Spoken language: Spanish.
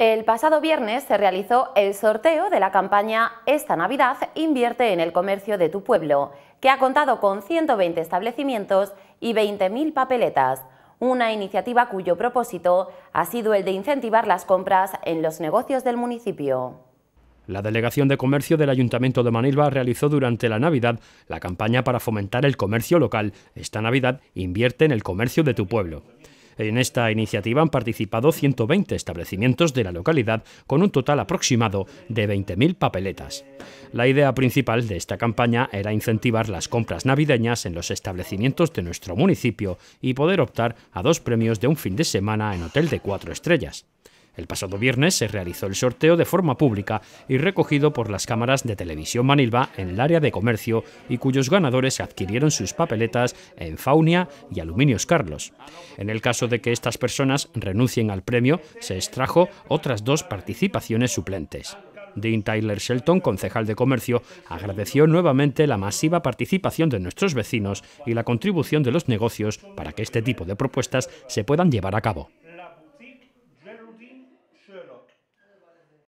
El pasado viernes se realizó el sorteo de la campaña Esta Navidad invierte en el comercio de tu pueblo, que ha contado con 120 establecimientos y 20.000 papeletas, una iniciativa cuyo propósito ha sido el de incentivar las compras en los negocios del municipio. La Delegación de Comercio del Ayuntamiento de Manilva realizó durante la Navidad la campaña para fomentar el comercio local. Esta Navidad invierte en el comercio de tu pueblo. En esta iniciativa han participado 120 establecimientos de la localidad con un total aproximado de 20.000 papeletas. La idea principal de esta campaña era incentivar las compras navideñas en los establecimientos de nuestro municipio y poder optar a dos premios de un fin de semana en hotel de cuatro estrellas. El pasado viernes se realizó el sorteo de forma pública y recogido por las cámaras de televisión Manilva en el área de comercio y cuyos ganadores adquirieron sus papeletas en Faunia y Aluminios Carlos. En el caso de que estas personas renuncien al premio, se extrajo otras dos participaciones suplentes. Dean Tyler Shelton, concejal de comercio, agradeció nuevamente la masiva participación de nuestros vecinos y la contribución de los negocios para que este tipo de propuestas se puedan llevar a cabo. Geraldine Sherlock.